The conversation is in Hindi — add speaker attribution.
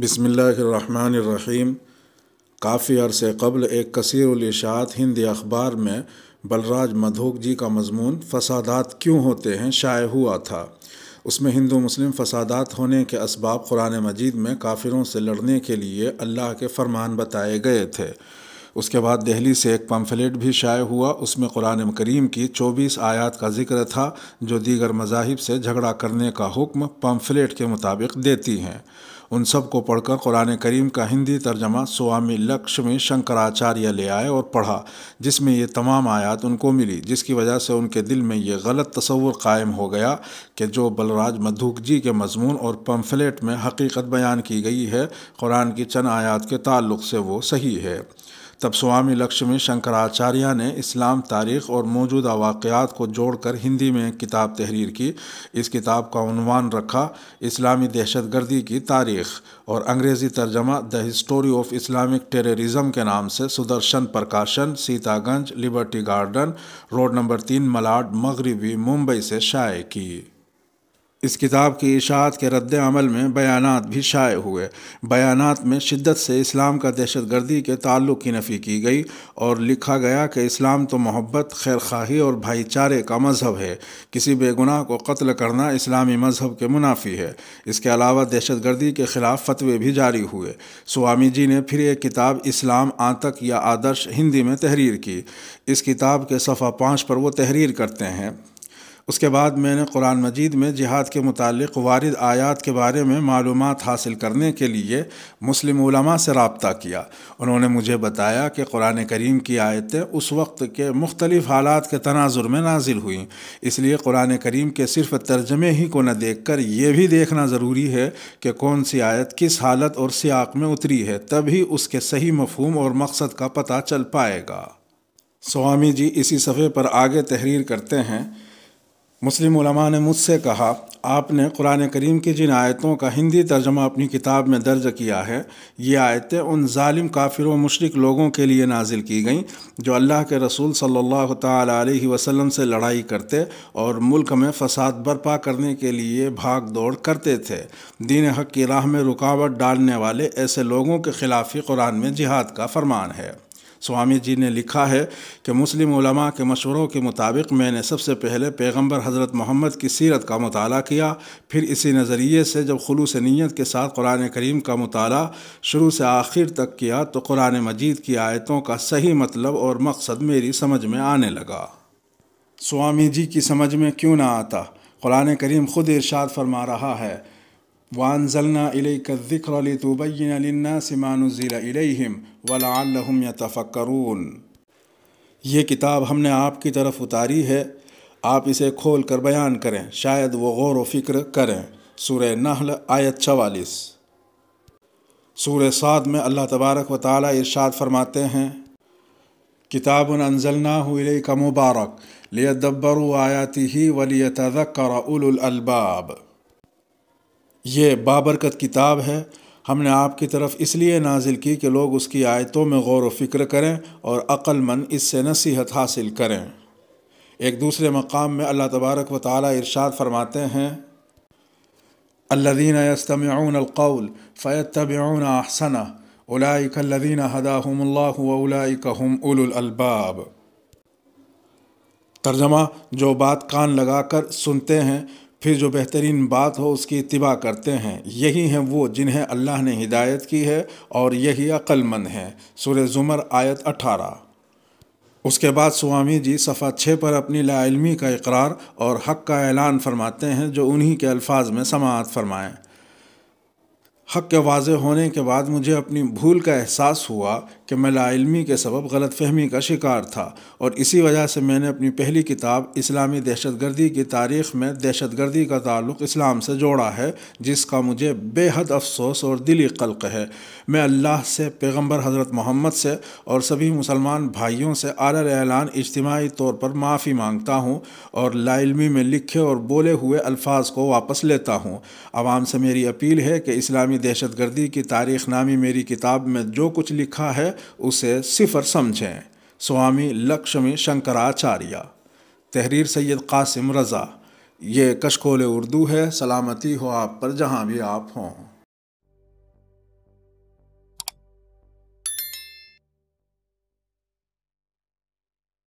Speaker 1: बसमीम काफ़ी अरसे कबल एक कसरशात हिंदी अखबार में बलराज मधोक जी का मजमून फसादात क्यों होते हैं शाये हुआ था उसमें हिंदू मुस्लिम फसादात होने के इसबाब कुरान मजीद में काफिरों से लड़ने के लिए अल्लाह के फरमान बताए गए थे उसके बाद दिल्ली से एक पम्फलेट भी शाये हुआ उसमें कुरान करीम की 24 आयत का जिक्र था जो दीगर मजाहिब से झगड़ा करने का हुक्म पम्फलेट के मुताबिक देती हैं उन सबको पढ़कर कुरान करीम का हिंदी तर्जमा स्वामी लक्ष्मी शंकराचार्य ले आए और पढ़ा जिसमें ये तमाम आयात उनको मिली जिसकी वजह से उनके दिल में ये गलत तस्वुर कायम हो गया कि जो बलराज मधुक जी के मजमून और पम्फलेट में हकीकत बयान की गई है कुरान की चंद आयात के ताल्लुक से वो सही है तब स्वामी लक्ष्मी शंकराचार्य ने इस्लाम तारीख और मौजूदा वाक़ात को जोड़कर हिंदी में किताब तहरीर की इस किताब का उनवान रखा इस्लामी दहशतगर्दी की तारीख और अंग्रेज़ी तर्जमा the history of Islamic terrorism के नाम से Sudarshan Prakashan Sitaganj Liberty Garden Road number तीन मलाड मगरबी मुंबई से शाये की इस किताब की इशात के रद्द अमल में बयानात भी शाये हुए बयानात में शिद्दत से इस्लाम का दहशतगर्दी के ताल्लुक़ की नफ़ी की गई और लिखा गया कि इस्लाम तो मोहब्बत खैर खाही और भाईचारे का मज़हब है किसी बेगुनाह को कत्ल करना इस्लामी मज़हब के मुनाफी है इसके अलावा दहशत गर्दी के ख़िलाफ़ फतवे भी जारी हुए स्वामी जी ने फिर एक किताब इस्लाम आतक या आदर्श हिंदी में तहरीर की इस किताब के सफ़ा पाँच पर वो तहरीर करते हैं उसके बाद मैंने कुरान मजीद में जिहाद के मुतालिक वारद आयात के बारे में मालूम हासिल करने के लिए मुस्लिम उलमा से रबता किया उन्होंने मुझे बताया कि कुरान करीम की आयतें उस वक्त के मुख्तलिफ़ हालात के तनाजुर में नाजिल हुई इसलिए कुरान करीम के सिर्फ तर्जमे ही को न देख कर यह भी देखना ज़रूरी है कि कौन सी आयत किस हालत और सियाक में उतरी है तभी उसके सही मफहम और मकसद का पता चल पाएगा स्वामी जी इसी सफ़े पर आगे तहरीर करते हैं मुस्लिम ने मुझसे कहा आपने कुरान करीम की जिन आयतों का हिंदी तर्जमा अपनी किताब में दर्ज किया है ये आयतें उन ालिम काफिर व मशरक लोगों के लिए नाजिल की गईं जो अल्लाह के रसूल सल्लल्लाहु अलैहि वसल्लम से लड़ाई करते और मुल्क में फसाद बर्पा करने के लिए भाग दौड़ करते थे दीन हक की राह में रुकावट डालने वाले ऐसे लोगों के ख़िलाफ़ ही कुरान में जिहाद का फरमान है स्वामी जी ने लिखा है कि मुस्लिम उलमा के मशवरों के मुताबिक मैंने सबसे पहले पैगंबर हज़रत मोहम्मद की सीरत का मताल किया फिर इसी नज़रिए से जब खलूस नीयत के साथ कुरान करीम का मताल शुरू से आखिर तक किया तो कुरान मजीद की आयतों का सही मतलब और मकसद मेरी समझ में आने लगा स्वामी जी की समझ में क्यों ना आता कुरान करीम ख़ुद इर्शाद फरमा रहा है वानजलना इलैकबिन लन्नास मानुज़ीला इलैहिम वलाम यतफ़क्रून ये किताब हमने आपकी तरफ उतारी है आप इसे खोल कर बयान करें शायद वो गौर व फिक्र करें सूर नहल आयत चवालीस सूर साद में अल्लाह तबारक व ताली इरशाद फरमाते हैं किताब अनजलना का मुबारक लियदब्बर आयाति ही वलियतकर उलबाब ये बाबरकत किताब है हमने आपकी तरफ इसलिए नाजिल की कि लोग उसकी आयतों में गौर व फिक्र करें और अक्लमंद इससे नसीहत हासिल करें एक दूसरे मकाम में अल्लाह तबारक व ताली इरशाद फरमाते हैं अल्लादीन कौल फ़ैतबन अहसना उलाकल्लिन हदाहमल्लाम उलबाब तर्जमा जो बात कान लगाकर सुनते हैं फिर जो बेहतरीन बात हो उसकी इतबा करते हैं यही हैं वो जिन्हें अल्लाह ने हिदायत की है और यही अक्लमंद हैं सुर ज़ुमर आयत अठारह उसके बाद स्वामी जी सफ़ा छः पर अपनी लाइलमी का इकरार और हक़ का ऐलान फरमाते हैं जो उन्हीं के अल्फाज में समात फरमाएँ हक के वाज होने के बाद मुझे अपनी भूल का एहसास हुआ कि मैं लाइलमी के सबब गलत फहमी का शिकार था और इसी वजह से मैंने अपनी पहली किताब इस्लामी दहशतगर्दी की तारीख में दहशतगर्दी का ताल्लुक़ इस्लाम से जोड़ा है जिसका मुझे बेहद अफसोस और दिली कल्क है मैं अल्लाह से पैगम्बर हज़रत मोहम्मद से और सभी मुसलमान भाइयों से आर एलान इज्तमाही तौर पर माफ़ी मांगता हूँ और लाइलमी में लिखे और बोले हुए अल्फाज को वापस लेता हूँ आवाम से मेरी अपील है कि इस्लामी इस्लामी दहशतगर्दी की तारीख नामी मेरी किताब में जो कुछ लिखा है उसे सिफर समझें स्वामी लक्ष्मी शंकराचार्य तहरीर सैयद कासिम रज़ा ये कशकोल उर्दू है सलामती हो आप पर जहाँ भी आप हों